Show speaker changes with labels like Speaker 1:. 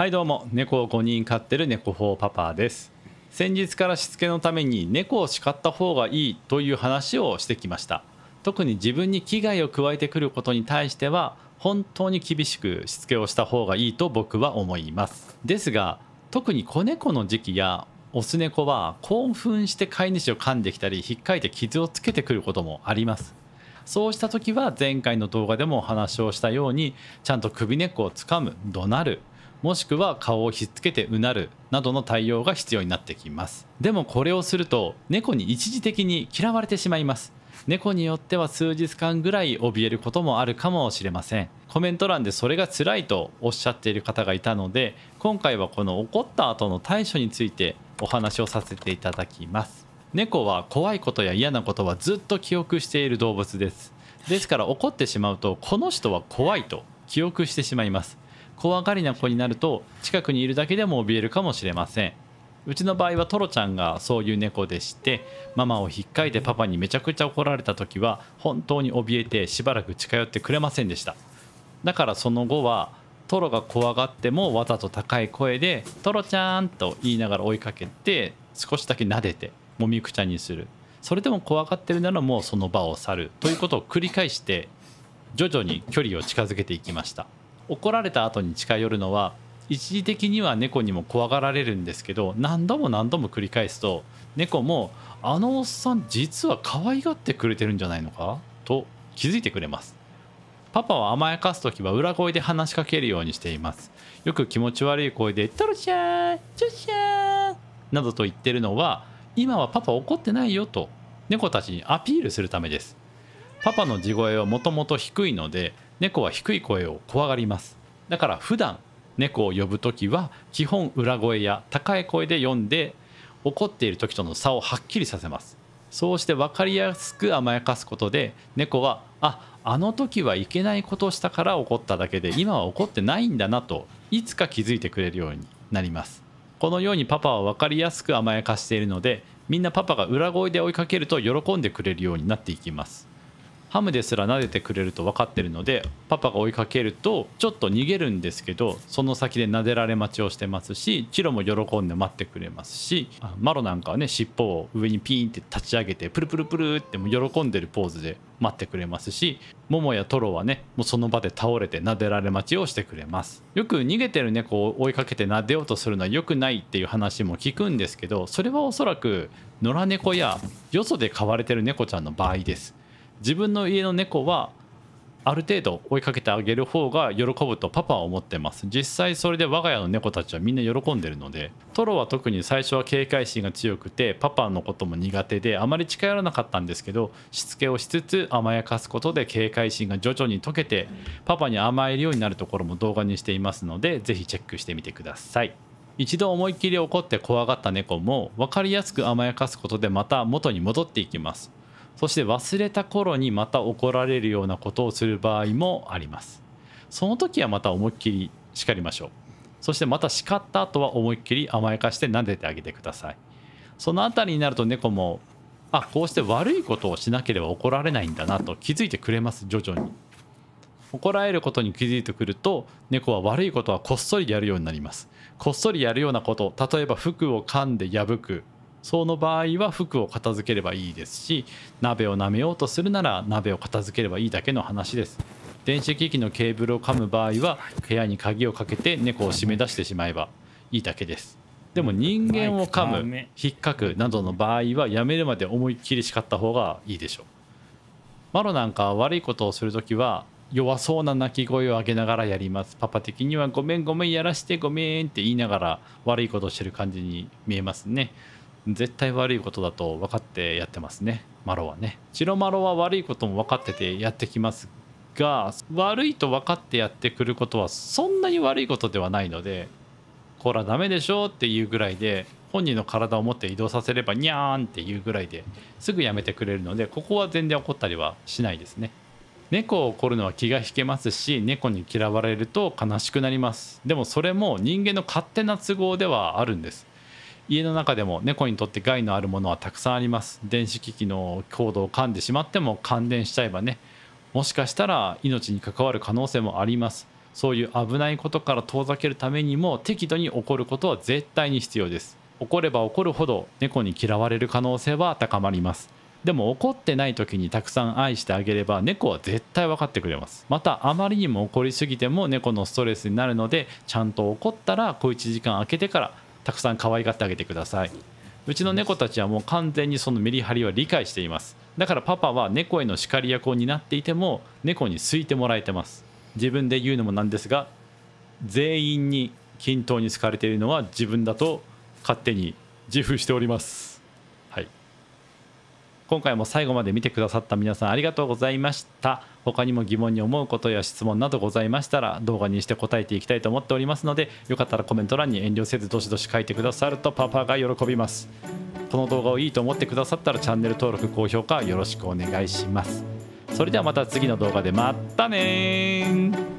Speaker 1: はいどうも猫を5人飼ってる猫4パパです先日からしつけのために猫を叱った方がいいという話をしてきました特に自分に危害を加えてくることに対しては本当に厳しくしつけをした方がいいと僕は思いますですが特に子猫の時期やオス猫は興奮して飼い主を噛んできたり引っかいて傷をつけてくることもありますそうした時は前回の動画でもお話をしたようにちゃんと首根っこをつかむ怒鳴るもしくは顔をひっつけてうなるなどの対応が必要になってきますでもこれをすると猫に一時的に嫌われてしまいます猫によっては数日間ぐらい怯えることもあるかもしれませんコメント欄でそれが辛いとおっしゃっている方がいたので今回はこの怒った後の対処についてお話をさせていただきます猫は怖いことや嫌なことはずっと記憶している動物ですですから怒ってしまうとこの人は怖いと記憶してしまいます怖がりな子になると近くにいるだけでも怯えるかもしれませんうちの場合はトロちゃんがそういう猫でしてママを引っかいてパパにめちゃくちゃ怒られた時は本当に怯えてしばらく近寄ってくれませんでしただからその後はトロが怖がってもわざと高い声で「トロちゃん」と言いながら追いかけて少しだけ撫でてもみくちゃにするそれでも怖がってるならもうその場を去るということを繰り返して徐々に距離を近づけていきました怒られた後に近寄るのは一時的には猫にも怖がられるんですけど何度も何度も繰り返すと猫も「あのおっさん実は可愛がってくれてるんじゃないのか?」と気づいてくれます。パパは甘やかす時は裏声で話しかけるようにしています。よく気持ち悪い声で「トロシャーチョシャー」などと言ってるのは今はパパ怒ってないよと猫たちにアピールするためです。パパの地声はもともと低いので猫は低い声を怖がりますだから普段猫を呼ぶ時は基本裏声や高い声で読んで怒っている時との差をはっきりさせますそうして分かりやすく甘やかすことで猫はああの時はいけないことをしたから怒っただけで今は怒ってないんだなといつか気づいてくれるようになりますこのようにパパは分かりやすく甘やかしているのでみんなパパが裏声で追いかけると喜んでくれるようになっていきますハムですら撫でてくれると分かってるのでパパが追いかけるとちょっと逃げるんですけどその先で撫でられ待ちをしてますしチロも喜んで待ってくれますしマロなんかはね尻尾を上にピーンって立ち上げてプルプルプルってもう喜んでるポーズで待ってくれますしモモやトロはねもうその場で倒れて撫でられ待ちをしてくれますよく逃げてる猫を追いかけて撫でようとするのは良くないっていう話も聞くんですけどそれはおそらく野良猫やよそで飼われてる猫ちゃんの場合です自分の家の猫はある程度追いかけてあげる方が喜ぶとパパは思ってます実際それで我が家の猫たちはみんな喜んでるのでトロは特に最初は警戒心が強くてパパのことも苦手であまり近寄らなかったんですけどしつけをしつつ甘やかすことで警戒心が徐々に解けてパパに甘えるようになるところも動画にしていますのでぜひチェックしてみてください一度思いっきり怒って怖がった猫も分かりやすく甘やかすことでまた元に戻っていきますそして忘れた頃にまた怒られるようなことをする場合もありますその時はまた思いっきり叱りましょうそしてまた叱った後は思いっきり甘やかして撫でてあげてくださいその辺りになると猫もあこうして悪いことをしなければ怒られないんだなと気づいてくれます徐々に怒られることに気づいてくると猫は悪いことはこっそりやるようになりますこっそりやるようなこと例えば服を噛んで破くその場合は服を片付ければいいですし鍋を舐めようとするなら鍋を片付ければいいだけの話です電子機器のケーブルを噛む場合は部屋に鍵をかけて猫を締め出してしまえばいいだけですでも人間を噛む引っかくなどの場合はやめるまで思いっきり叱った方がいいでしょうマロなんか悪いことをするときは弱そうな鳴き声を上げながらやりますパパ的にはごめんごめんやらしてごめんって言いながら悪いことをしてる感じに見えますね絶対悪いことだと分かってやってますねマロはね白マロは悪いことも分かっててやってきますが悪いと分かってやってくることはそんなに悪いことではないのでこらダメでしょっていうぐらいで本人の体を持って移動させればにゃーんっていうぐらいですぐやめてくれるのでここは全然怒ったりはしないですね猫を怒るのは気が引けますし猫に嫌われると悲しくなりますでもそれも人間の勝手な都合ではあるんです家の中でも猫にとって害のあるものはたくさんあります電子機器のコードを噛んでしまっても感電しちゃえばねもしかしたら命に関わる可能性もありますそういう危ないことから遠ざけるためにも適度に起こることは絶対に必要です起これば起こるほど猫に嫌われる可能性は高まりますでも怒ってない時にたくさん愛してあげれば猫は絶対分かってくれますまたあまりにも怒りすぎても猫のストレスになるのでちゃんと怒ったら小1時間空けてからたくさん可愛がってあげてくださいうちの猫たちはもう完全にそのメリハリは理解していますだからパパは猫への叱り役を担っていても猫に好いてもらえてます自分で言うのもなんですが全員に均等に好かれているのは自分だと勝手に自負しております今回も最後まで見てくださった皆さんありがとうございました他にも疑問に思うことや質問などございましたら動画にして答えていきたいと思っておりますのでよかったらコメント欄に遠慮せずどしどし書いてくださるとパパが喜びますこの動画をいいと思ってくださったらチャンネル登録高評価よろしくお願いしますそれではまた次の動画でまたね